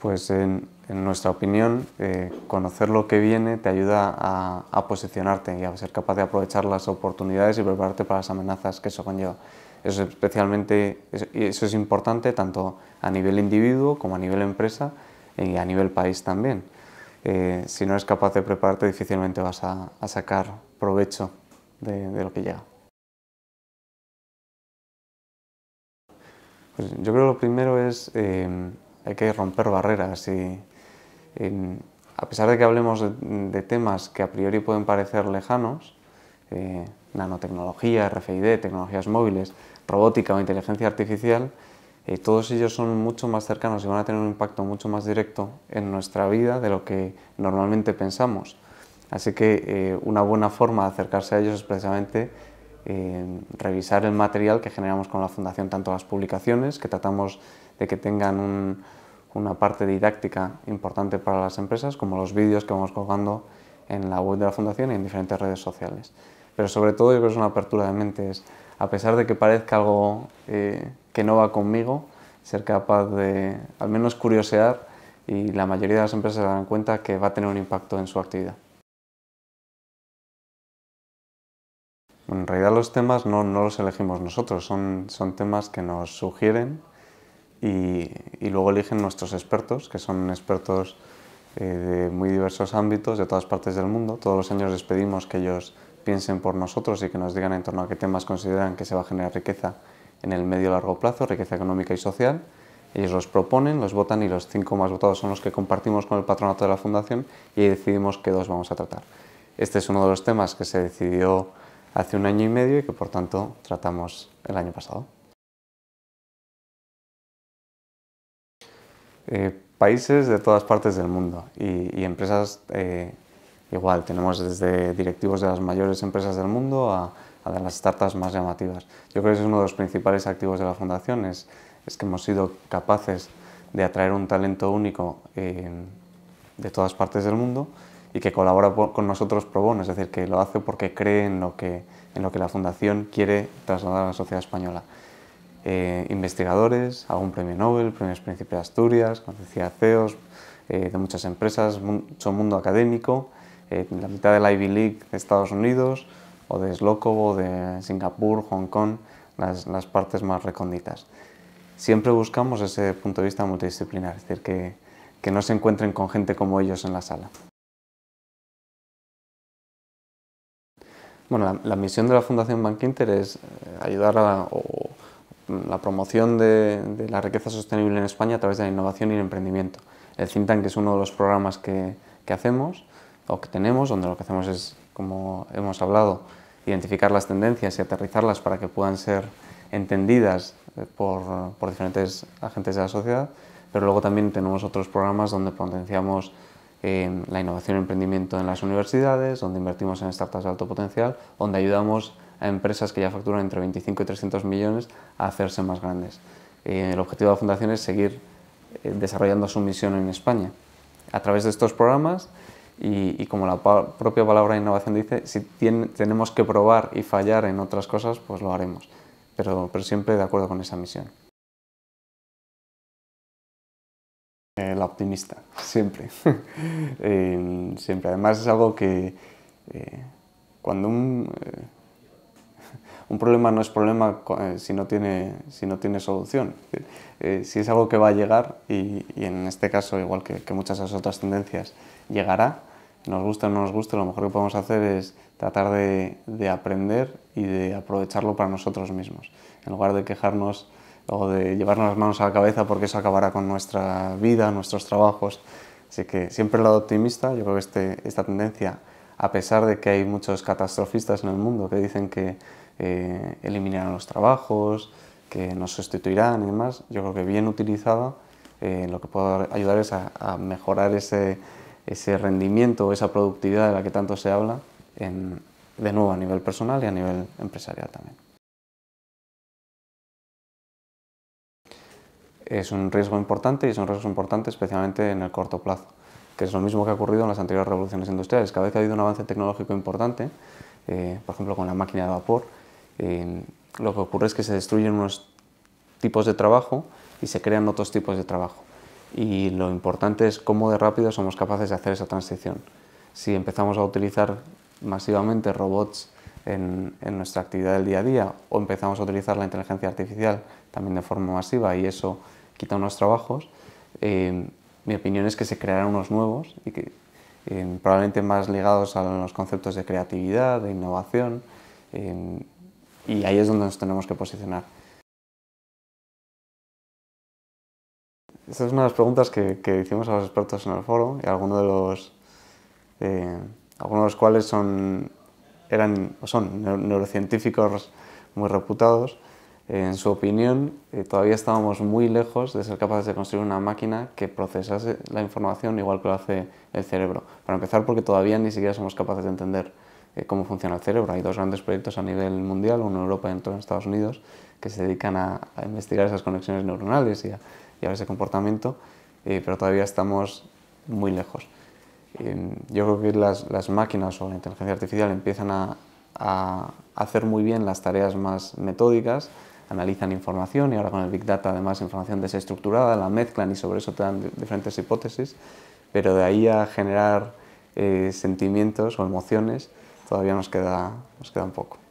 Pues en, nuestra opinión, eh, conocer lo que viene te ayuda a, posicionarte y a ser capaz de aprovechar las oportunidades y prepararte para las amenazas que eso conlleva. Eso es especialmente, eso, es importante tanto a nivel individuo como a nivel empresa y a nivel país también. Eh, si no eres capaz de prepararte, difícilmente vas a, sacar provecho de, lo que llega. Pues yo creo que lo primero es eh, hay que romper barreras y, a pesar de que hablemos de, temas que a priori pueden parecer lejanos, eh, nanotecnología, RFID, tecnologías móviles, robótica o inteligencia artificial, eh, todos ellos son mucho más cercanos y van a tener un impacto mucho más directo en nuestra vida de lo que normalmente pensamos. Así que eh, una buena forma de acercarse a ellos es precisamente eh, revisar el material que generamos con la Fundación, tanto las publicaciones, que tratamos de que tengan un, una parte didáctica importante para las empresas, como los vídeos que vamos colgando en la web de la Fundación y en diferentes redes sociales. Pero sobre todo yo creo que es una apertura de mentes. A pesar de que parezca algo eh, que no va conmigo, ser capaz de al menos curiosear y la mayoría de las empresas se dan cuenta que va a tener un impacto en su actividad. En realidad los temas no, los elegimos nosotros, son temas que nos sugieren y, luego eligen nuestros expertos, que son expertos eh, de muy diversos ámbitos, de todas partes del mundo. Todos los años les pedimos que ellos piensen por nosotros y que nos digan en torno a qué temas consideran que se va a generar riqueza en el medio y largo plazo, riqueza económica y social. Ellos los proponen, los votan y los cinco más votados son los que compartimos con el patronato de la fundación y decidimos qué dos vamos a tratar. Este es uno de los temas que se decidió hace un año y medio y que por tanto tratamos el año pasado. Eh, países de todas partes del mundo y, empresas eh, igual. Tenemos desde directivos de las mayores empresas del mundo a, de las startups más llamativas. Yo creo que es uno de los principales activos de la fundación, es, que hemos sido capaces de atraer un talento único de todas partes del mundo y que colabora con nosotros pro bono, es decir, que lo hace porque cree lo que, en lo que la fundación quiere trasladar a la sociedad española eh, investigadores, algún premio Nobel, premios Príncipe de Asturias, como decía, CEOs, eh, de muchas empresas, mucho mundo académico, eh, la mitad de la Ivy League de Estados Unidos, o de Slokovo, de Singapur, Hong Kong, las, partes más recónditas. Siempre buscamos ese punto de vista multidisciplinar, es decir, que, no se encuentren con gente como ellos en la sala. Bueno, la, misión de la Fundación Bank es eh, ayudar a, la promoción de, la riqueza sostenible en España a través de la innovación y el emprendimiento. El think tank es uno de los programas que, hacemos o que tenemos, donde lo que hacemos es, como hemos hablado, identificar las tendencias y aterrizarlas para que puedan ser entendidas eh, por, diferentes agentes de la sociedad, pero luego también tenemos otros programas donde potenciamos eh, la innovación y el emprendimiento en las universidades, donde invertimos en startups de alto potencial, donde ayudamos a empresas que ya facturan entre 25 y 300 millones a hacerse más grandes. el objetivo de la fundación es seguir eh, desarrollando su misión en España a través de estos programas y, como la propia palabra innovación dice, si tenemos que probar y fallar en otras cosas, pues lo haremos, pero, siempre de acuerdo con esa misión. Eh, la optimista, siempre. Eh, siempre. Además es algo que cuando un un problema no es problema eh, si no tiene, si no tiene solución. Eh, si es algo que va a llegar, y, en este caso, igual que, muchas otras tendencias, llegará, nos gusta o no nos gusta, lo mejor que podemos hacer es tratar de, aprender y de aprovecharlo para nosotros mismos, en lugar de quejarnos o de llevarnos las manos a la cabeza porque eso acabará con nuestra vida, nuestros trabajos. Así que siempre el lado optimista, yo creo que este, esta tendencia, a pesar de que hay muchos catastrofistas en el mundo que dicen que eh, eliminarán los trabajos, que nos sustituirán y demás. Yo creo que bien utilizada eh, lo que puede ayudar es a, mejorar ese, rendimiento, esa productividad de la que tanto se habla, de nuevo a nivel personal y a nivel empresarial también. Es un riesgo importante y es un riesgo importante especialmente en el corto plazo, que es lo mismo que ha ocurrido en las anteriores revoluciones industriales. Cada vez que ha habido un avance tecnológico importante, eh, por ejemplo con la máquina de vapor, lo que ocurre es que se destruyen unos tipos de trabajo y se crean otros tipos de trabajo. Y lo importante es cómo de rápido somos capaces de hacer esa transición. Si empezamos a utilizar masivamente robots en, nuestra actividad del día a día o empezamos a utilizar la inteligencia artificial también de forma masiva y eso quita unos trabajos, eh, mi opinión es que se crearán unos nuevos y que eh, probablemente más ligados a los conceptos de creatividad, de innovación, eh, y ahí es donde nos tenemos que posicionar. Esta es una de las preguntas que, hicimos a los expertos en el foro y algunos de los, eh, algunos de los cuales son, eran o son neurocientíficos muy reputados. en su opinión, eh, todavía estábamos muy lejos de ser capaces de construir una máquina que procesase la información igual que lo hace el cerebro. Para empezar, porque todavía ni siquiera somos capaces de entender eh, cómo funciona el cerebro. Hay dos grandes proyectos a nivel mundial, uno en Europa y otro en Estados Unidos, que se dedican a, investigar esas conexiones neuronales y a, y ese comportamiento, eh, pero todavía estamos muy lejos. Em, yo creo que las, máquinas o la inteligencia artificial empiezan a, hacer muy bien las tareas más metódicas, analizan información y ahora con el Big Data además información desestructurada, la mezclan y sobre eso te dan diferentes hipótesis, pero de ahí a generar eh, sentimientos o emociones, todavía nos queda, nos queda un poco.